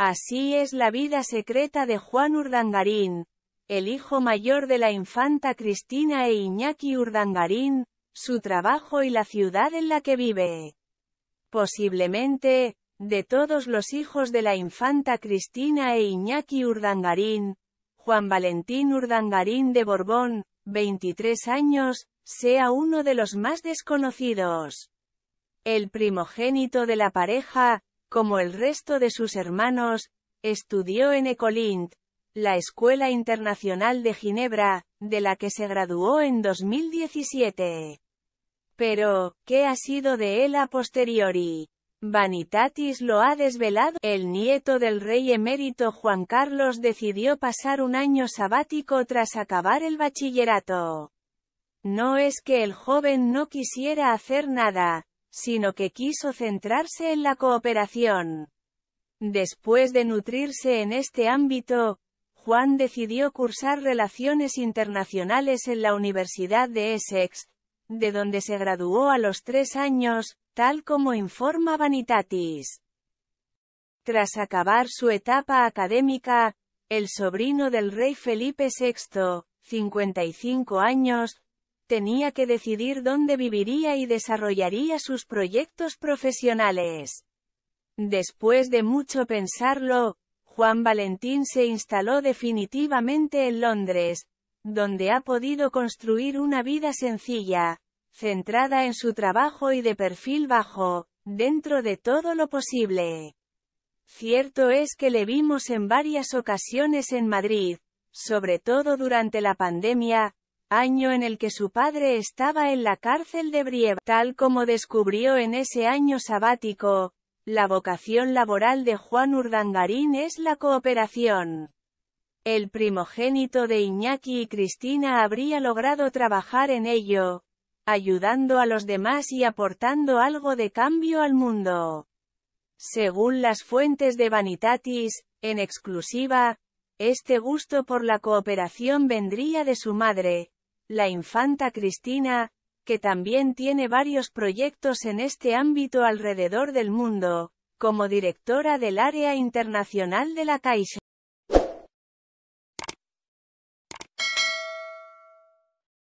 Así es la vida secreta de Juan Urdangarín, el hijo mayor de la infanta Cristina e Iñaki Urdangarín, su trabajo y la ciudad en la que vive. Posiblemente, de todos los hijos de la infanta Cristina e Iñaki Urdangarín, Juan Valentín Urdangarín de Borbón, 23 años, sea uno de los más desconocidos. El primogénito de la pareja, como el resto de sus hermanos, estudió en Ecolint, la Escuela Internacional de Ginebra, de la que se graduó en 2017. Pero, ¿qué ha sido de él a posteriori? Vanitatis lo ha desvelado. El nieto del rey emérito Juan Carlos decidió pasar un año sabático tras acabar el bachillerato. No es que el joven no quisiera hacer nada, sino que quiso centrarse en la cooperación. Después de nutrirse en este ámbito, Juan decidió cursar Relaciones Internacionales en la Universidad de Essex, de donde se graduó a los tres años, tal como informa Vanitatis. Tras acabar su etapa académica, el sobrino del rey Felipe VI, 55 años, tenía que decidir dónde viviría y desarrollaría sus proyectos profesionales. Después de mucho pensarlo, Juan Valentín se instaló definitivamente en Londres, donde ha podido construir una vida sencilla, centrada en su trabajo y de perfil bajo, dentro de todo lo posible. Cierto es que le vimos en varias ocasiones en Madrid, sobre todo durante la pandemia, año en el que su padre estaba en la cárcel de Brieva. Tal como descubrió en ese año sabático, la vocación laboral de Juan Urdangarín es la cooperación. El primogénito de Iñaki y Cristina habría logrado trabajar en ello, ayudando a los demás y aportando algo de cambio al mundo. Según las fuentes de Vanitatis, en exclusiva, este gusto por la cooperación vendría de su madre, la infanta Cristina, que también tiene varios proyectos en este ámbito alrededor del mundo, como directora del Área Internacional de la Caixa.